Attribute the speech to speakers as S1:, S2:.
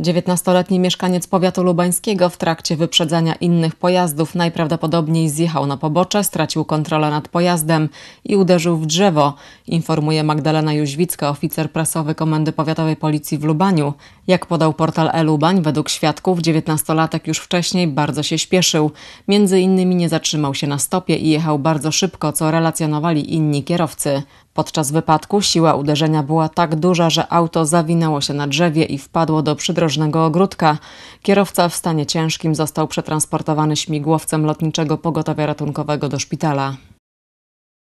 S1: 19-letni mieszkaniec powiatu lubańskiego w trakcie wyprzedzania innych pojazdów najprawdopodobniej zjechał na pobocze, stracił kontrolę nad pojazdem i uderzył w drzewo, informuje Magdalena Jóźwicka, oficer prasowy Komendy Powiatowej Policji w Lubaniu. Jak podał portal Elubań, według świadków dziewiętnastolatek już wcześniej bardzo się śpieszył. Między innymi nie zatrzymał się na stopie i jechał bardzo szybko, co relacjonowali inni kierowcy. Podczas wypadku siła uderzenia była tak duża, że auto zawinęło się na drzewie i wpadło do przydrożnego ogródka. Kierowca w stanie ciężkim został przetransportowany śmigłowcem lotniczego pogotowia ratunkowego do szpitala.